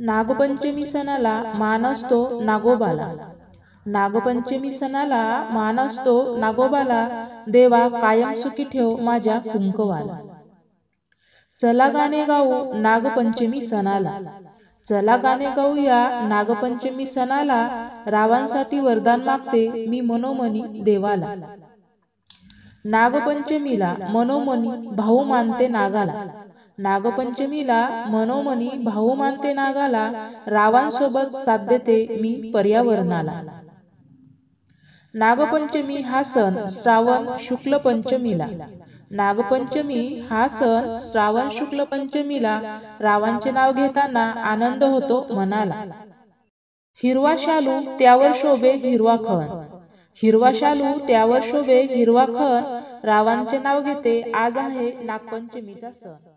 नागपंचमी सणाला मान असतो नागोबाला नागपंचमी सणाला मान असतो नागोबाला देवा कायम सुखी ठेव माझ्या कुंकवाला चला गाणे गाऊ नागपंचमी सणाला चला गाणे गाऊ या नागपंचमी सणाला रावांसाठी वरदान मागते मी मनोमनी देवाला नागपंचमीला मनोमनी भाऊ मानते नागाला नागपंचमीला मनोमनी भाऊ मानते नागाला रावांसोबत साध्यते मी पर्यावरणाला नागपंचमी हा सण श्रावण शुक्ल पंचमीला नागपंचमी हा सण श्रावण शुक्ल पंचमीला रावांचे नाव घेताना आनंद होतो मनाला हिरवा शालू त्यावर शोभे हिरवा खण हिरवा शालू त्यावर शोभे हिरवा खण रावांचे नाव घेते आज आहे नागपंचमीचा सण